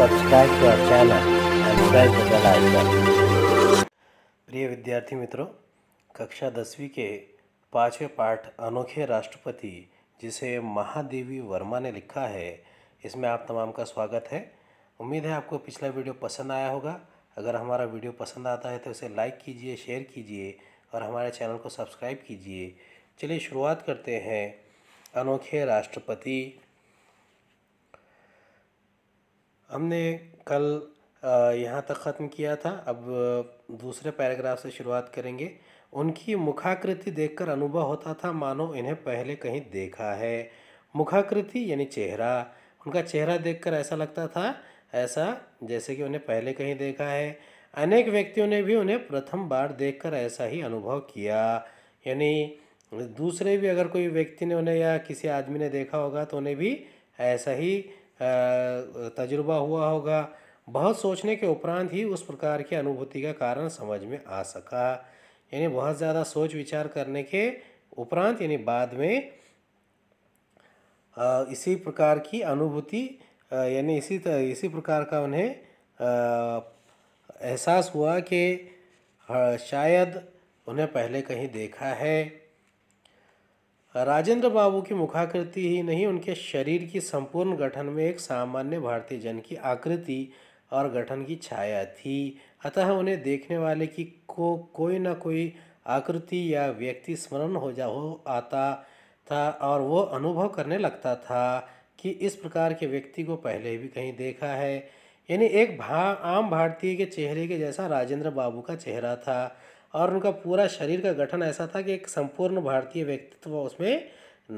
subscribe to our channel and press the bell icon प्रिय विद्यार्थी मित्रों कक्षा दसवीं के पाँचवें पाठ अनोखे राष्ट्रपति जिसे महादेवी वर्मा ने लिखा है इसमें आप तमाम का स्वागत है उम्मीद है आपको पिछला वीडियो पसंद आया होगा अगर हमारा वीडियो पसंद आता है तो इसे लाइक कीजिए शेयर कीजिए और हमारे चैनल को सब्सक्राइब कीजिए चलिए शुरुआत करते हैं अनोखे राष्ट्रपति हमने कल यहाँ तक ख़त्म किया था अब दूसरे पैराग्राफ से शुरुआत करेंगे उनकी मुखाकृति देखकर अनुभव होता था मानो इन्हें पहले कहीं देखा है मुखाकृति यानी चेहरा उनका चेहरा देखकर ऐसा लगता था ऐसा जैसे कि उन्हें पहले कहीं देखा है अनेक व्यक्तियों ने भी उन्हें प्रथम बार देखकर ऐसा ही अनुभव किया यानी दूसरे भी अगर कोई व्यक्ति ने उन्हें या किसी आदमी ने देखा होगा तो उन्हें भी ऐसा ही तजुर्बा हुआ होगा बहुत सोचने के उपरांत ही उस प्रकार की अनुभूति का कारण समझ में आ सका यानी बहुत ज़्यादा सोच विचार करने के उपरांत यानी बाद में इसी प्रकार की अनुभूति यानी इसी इसी प्रकार का उन्हें एहसास हुआ कि शायद उन्हें पहले कहीं देखा है राजेंद्र बाबू की मुखाकृति ही नहीं उनके शरीर की संपूर्ण गठन में एक सामान्य भारतीय जन की आकृति और गठन की छाया थी अतः उन्हें देखने वाले की को कोई ना कोई आकृति या व्यक्ति स्मरण हो जा हो आता था और वो अनुभव करने लगता था कि इस प्रकार के व्यक्ति को पहले भी कहीं देखा है यानी एक भा आम भारतीय के चेहरे के जैसा राजेंद्र बाबू का चेहरा था और उनका पूरा शरीर का गठन ऐसा था कि एक संपूर्ण भारतीय व्यक्तित्व उसमें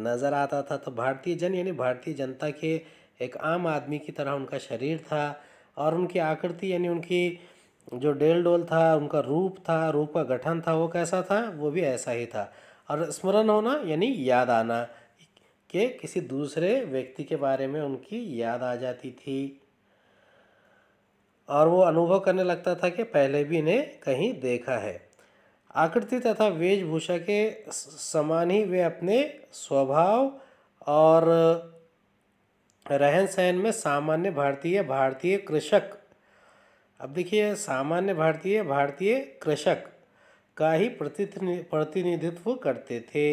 नज़र आता था तो भारतीय जन यानी भारतीय जनता के एक आम आदमी की तरह उनका शरीर था और उनकी आकृति यानी उनकी जो डेल डोल था उनका रूप था रूप का गठन था वो कैसा था वो भी ऐसा ही था और स्मरण होना यानी याद आना के किसी दूसरे व्यक्ति के बारे में उनकी याद आ जाती थी और वो अनुभव करने लगता था कि पहले भी इन्हें कहीं देखा है आकृति तथा वेशभूषा के समान ही वे अपने स्वभाव और रहन सहन में सामान्य भारतीय भारतीय कृषक अब देखिए सामान्य भारतीय भारतीय कृषक का ही प्रतिनिधित्व करते थे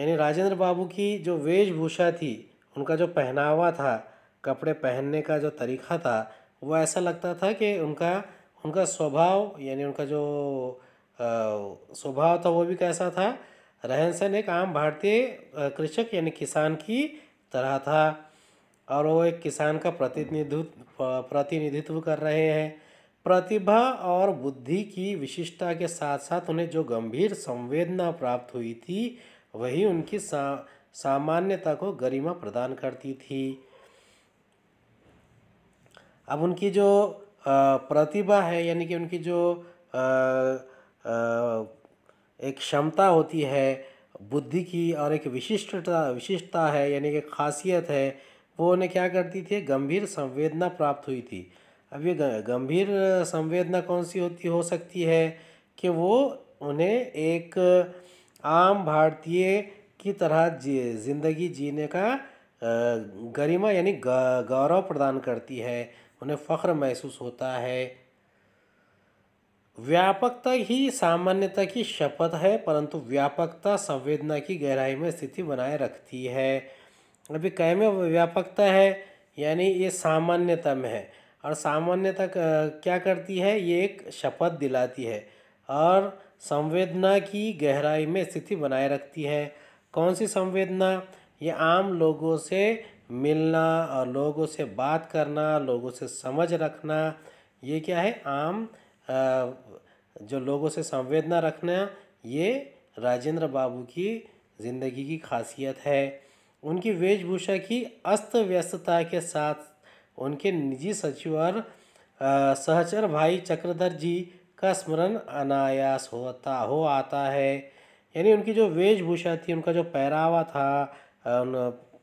यानी राजेंद्र बाबू की जो वेशभूषा थी उनका जो पहनावा था कपड़े पहनने का जो तरीका था वो ऐसा लगता था कि उनका उनका स्वभाव यानी उनका जो स्वभाव था वो भी कैसा था रहन सहन एक आम भारतीय कृषक यानी किसान की तरह था और वो एक किसान का प्रतिनिधित्व प्रतिनिधित्व कर रहे हैं प्रतिभा और बुद्धि की विशिष्टता के साथ साथ उन्हें जो गंभीर संवेदना प्राप्त हुई थी वही उनकी सा सामान्यता को गरिमा प्रदान करती थी अब उनकी जो प्रतिभा है यानी कि उनकी जो आ, एक क्षमता होती है बुद्धि की और एक विशिष्टता विशिष्टता है यानी कि खासियत है वो उन्हें क्या करती थी गंभीर संवेदना प्राप्त हुई थी अब ये गंभीर संवेदना कौन सी होती हो सकती है कि वो उन्हें एक आम भारतीय की तरह जी ज़िंदगी जीने का गरिमा यानी गौरव प्रदान करती है उन्हें फ़ख्र महसूस होता है व्यापकता ही सामान्यता की शपथ है परंतु व्यापकता संवेदना की गहराई में स्थिति बनाए रखती है अभी कह में व्यापकता है यानी ये सामान्यता में है और सामान्यता क्या करती है ये एक शपथ दिलाती है और संवेदना की गहराई में स्थिति बनाए रखती है कौन सी संवेदना ये आम लोगों से मिलना और लोगों से बात करना लोगों से समझ रखना ये क्या है आम जो लोगों से संवेदना रखना ये राजेंद्र बाबू की ज़िंदगी की खासियत है उनकी वेशभूषा की अस्त व्यस्तता के साथ उनके निजी सचिव और सहचर भाई चक्रधर जी का स्मरण अनायास होता हो आता है यानी उनकी जो वेशभूषा थी उनका जो पहरावा था उन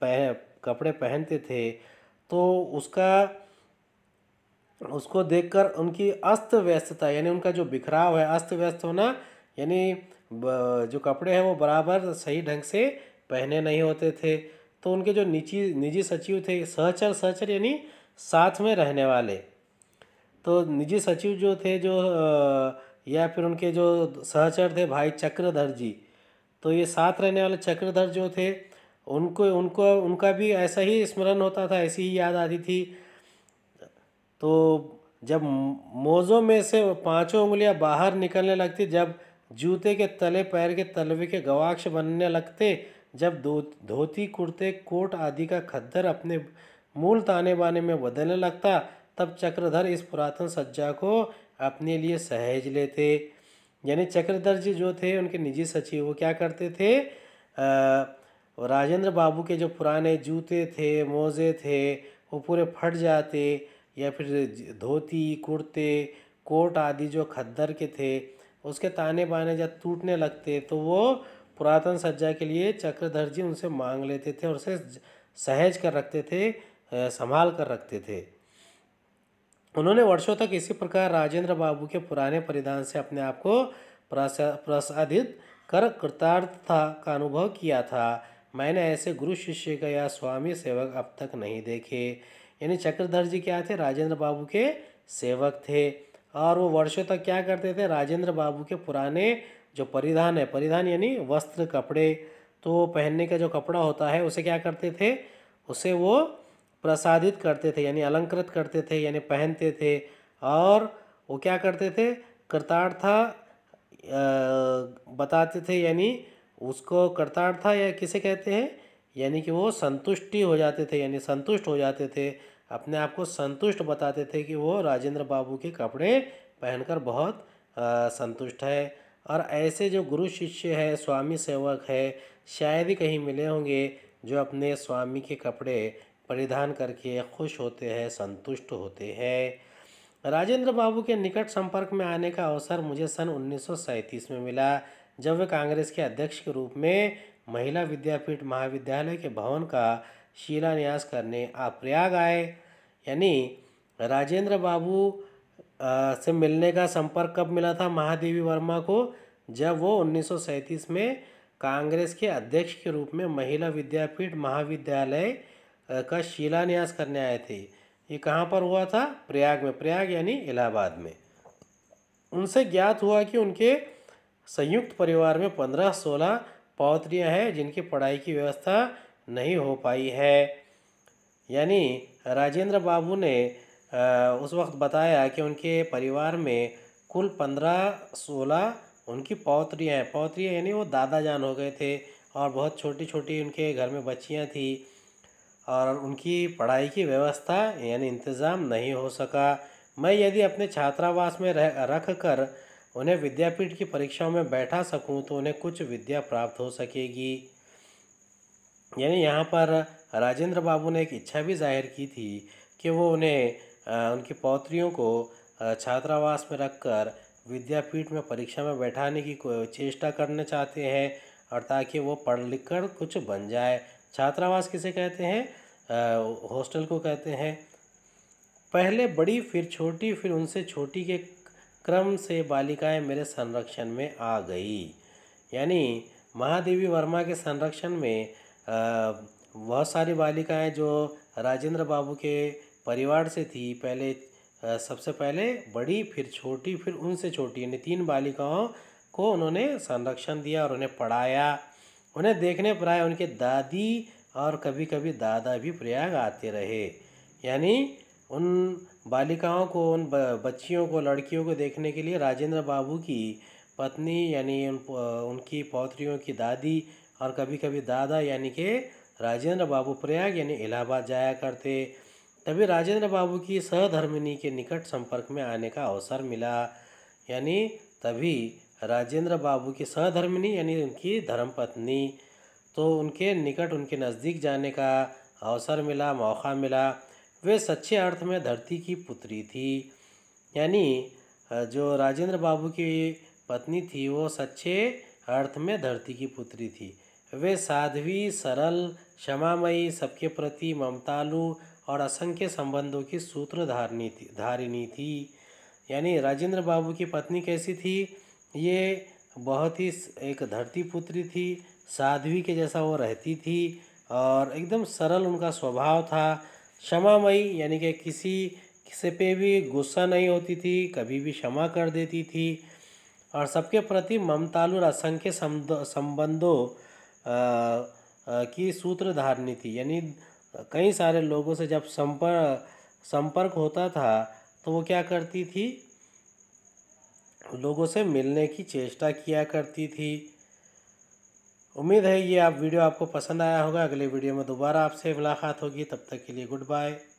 पह कपड़े पहनते थे तो उसका उसको देखकर उनकी अस्त व्यस्तता यानी उनका जो बिखराव है अस्त व्यस्त होना यानी जो कपड़े हैं वो बराबर सही ढंग से पहने नहीं होते थे तो उनके जो निजी निजी सचिव थे सहचर सहचर यानी साथ में रहने वाले तो निजी सचिव जो थे जो या फिर उनके जो सहचर थे भाई चक्रधर जी तो ये साथ रहने वाले चक्रधर जो थे उनको उनको उनका भी ऐसा ही स्मरण होता था ऐसी ही याद आती थी तो जब मोज़ों में से पांचों उंगलियां बाहर निकलने लगती जब जूते के तले पैर के तलवे के गवाक्ष बनने लगते जब धो धोती कुर्ते कोट आदि का खद्दर अपने मूल ताने बाने में बदलने लगता तब चक्रधर इस पुरातन सज्जा को अपने लिए सहेज लेते यानी चक्रधर जी जो थे उनके निजी सचिव वो क्या करते थे राजेंद्र बाबू के जो पुराने जूते थे मोज़े थे वो पूरे फट जाते या फिर धोती कुर्ते कोट आदि जो खद्दर के थे उसके ताने बाने जब टूटने लगते तो वो पुरातन सज्जा के लिए चक्रधर जी उनसे मांग लेते थे और उसे सहज कर रखते थे संभाल कर रखते थे उन्होंने वर्षों तक इसी प्रकार राजेंद्र बाबू के पुराने परिधान से अपने आप को प्रसादित कर कृतार्थता का अनुभव किया था मैंने ऐसे गुरु शिष्य का या स्वामी सेवक अब तक नहीं देखे यानी चक्रधर जी क्या थे राजेंद्र बाबू के सेवक थे और वो वर्षों तक क्या करते थे राजेंद्र बाबू के पुराने जो परिधान है परिधान यानी वस्त्र कपड़े तो पहनने का जो कपड़ा होता है उसे क्या करते थे उसे वो प्रसादित करते थे यानी अलंकृत करते थे यानी पहनते थे और वो क्या करते थे कृतार्था बताते थे यानी उसको कर्तार्थ या किसे कहते हैं यानी कि वो संतुष्टि हो जाते थे यानी संतुष्ट हो जाते थे अपने आप को संतुष्ट बताते थे कि वो राजेंद्र बाबू के कपड़े पहनकर बहुत संतुष्ट है और ऐसे जो गुरु शिष्य है स्वामी सेवक है शायद ही कहीं मिले होंगे जो अपने स्वामी के कपड़े परिधान करके खुश होते हैं संतुष्ट होते हैं राजेंद्र बाबू के निकट संपर्क में आने का अवसर मुझे सन उन्नीस में मिला जब वे कांग्रेस के अध्यक्ष के रूप में महिला विद्यापीठ महाविद्यालय के भवन का शिलान्यास करने आप प्रयाग आए यानी राजेंद्र बाबू से मिलने का संपर्क कब मिला था महादेवी वर्मा को जब वो उन्नीस में कांग्रेस के अध्यक्ष के रूप में महिला विद्यापीठ महाविद्यालय का शिलान्यास करने आए थे ये कहाँ पर हुआ था प्रयाग में प्रयाग यानी इलाहाबाद में उनसे ज्ञात हुआ कि उनके संयुक्त परिवार में पंद्रह सोलह पौत्रियाँ हैं जिनकी पढ़ाई की व्यवस्था नहीं हो पाई है यानी राजेंद्र बाबू ने उस वक्त बताया कि उनके परिवार में कुल पंद्रह सोलह उनकी पौत्रियाँ हैं पौत्रियाँ यानी वो दादा जान हो गए थे और बहुत छोटी छोटी उनके घर में बच्चियाँ थी और उनकी पढ़ाई की व्यवस्था यानी इंतज़ाम नहीं हो सका मैं यदि अपने छात्रावास में रह रख कर उन्हें विद्यापीठ की परीक्षाओं में बैठा सकूं तो उन्हें कुछ विद्या प्राप्त हो सकेगी यानी यहाँ पर राजेंद्र बाबू ने एक इच्छा भी जाहिर की थी कि वो उन्हें उनकी पौत्रियों को छात्रावास में रखकर विद्यापीठ में परीक्षा में बैठाने की चेष्टा करना चाहते हैं और ताकि वो पढ़ लिख कर कुछ बन जाए छात्रावास किसे कहते हैं हॉस्टल को कहते हैं पहले बड़ी फिर छोटी फिर उनसे छोटी के क्रम से बालिकाएं मेरे संरक्षण में आ गई यानी महादेवी वर्मा के संरक्षण में वह सारी बालिकाएं जो राजेंद्र बाबू के परिवार से थी पहले सबसे पहले बड़ी फिर छोटी फिर उनसे छोटी यानी तीन बालिकाओं को उन्होंने संरक्षण दिया और उन्हें पढ़ाया उन्हें देखने पर आए उनके दादी और कभी कभी दादा भी प्रयाग आते रहे यानी उन बालिकाओं को उन बच्चियों को लड़कियों को देखने के लिए राजेंद्र बाबू की पत्नी यानी उन उनकी पौत्रियों की दादी और कभी कभी दादा यानी के राजेंद्र बाबू प्रयाग यानी इलाहाबाद जाया करते तभी राजेंद्र बाबू की सहधर्मिनी के निकट संपर्क में आने का अवसर मिला यानी तभी राजेंद्र बाबू की सहधर्मिनी यानी उनकी धर्मपत्नी तो उनके निकट उनके नज़दीक जाने का अवसर मिला मौका मिला वे सच्चे अर्थ में धरती की पुत्री थी यानी जो राजेंद्र बाबू की पत्नी थी वो सच्चे अर्थ में धरती की पुत्री थी वे साध्वी सरल क्षमामयी सबके प्रति ममतालु और असंख्य संबंधों की सूत्रधारणी थी धारिणी थी यानी राजेंद्र बाबू की पत्नी कैसी थी ये बहुत ही एक धरती पुत्री थी साध्वी के जैसा वो रहती थी और एकदम सरल उनका स्वभाव था क्षमामयी यानी कि किसी किसी पे भी गुस्सा नहीं होती थी कभी भी क्षमा कर देती थी और सबके प्रति ममतालु और असंख्य संबंधों की सूत्रधारणी थी यानी कई सारे लोगों से जब संपर्क संपर्क होता था तो वो क्या करती थी लोगों से मिलने की चेष्टा किया करती थी उम्मीद है ये आप वीडियो आपको पसंद आया होगा अगले वीडियो में दोबारा आपसे मुलाकात होगी तब तक के लिए गुड बाय